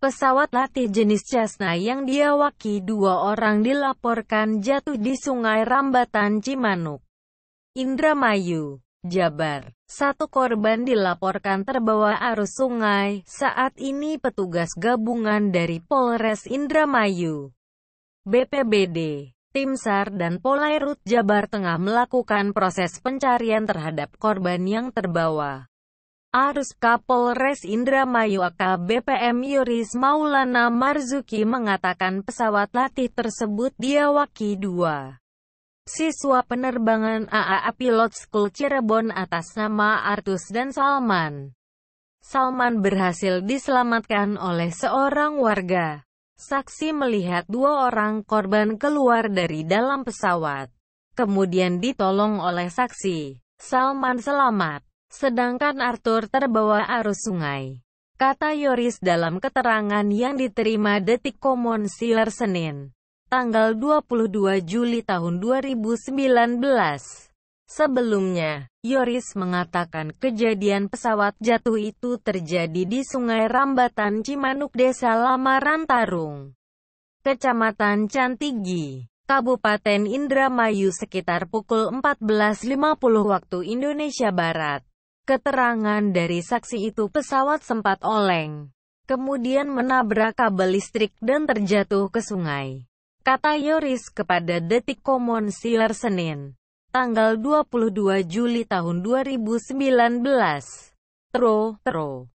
Pesawat latih jenis Cessna yang diawaki dua orang dilaporkan jatuh di Sungai Rambatan Cimanuk, Indramayu, Jabar. Satu korban dilaporkan terbawa arus sungai, saat ini petugas gabungan dari Polres Indramayu, BPBD, Tim SAR dan Polairut Jabar tengah melakukan proses pencarian terhadap korban yang terbawa. Arus Kapolres Indramayu AKBPM Yoris Maulana Marzuki mengatakan pesawat latih tersebut diawaki dua siswa penerbangan Aa Pilot School Cirebon atas nama Artus dan Salman. Salman berhasil diselamatkan oleh seorang warga. Saksi melihat dua orang korban keluar dari dalam pesawat, kemudian ditolong oleh saksi. Salman selamat. Sedangkan Arthur terbawa arus sungai. Kata Yoris dalam keterangan yang diterima Detik Common Senin, tanggal 22 Juli tahun 2019. Sebelumnya, Yoris mengatakan kejadian pesawat jatuh itu terjadi di Sungai Rambatan Cimanuk Desa Lamaran Tarung, Kecamatan Cantigi. Kabupaten Indramayu sekitar pukul 14.50 waktu Indonesia Barat. Keterangan dari saksi itu pesawat sempat oleng, kemudian menabrak kabel listrik dan terjatuh ke sungai. Kata Yoris kepada Detik Komon Siler Senin, tanggal 22 Juli tahun 2019. Tro, tro.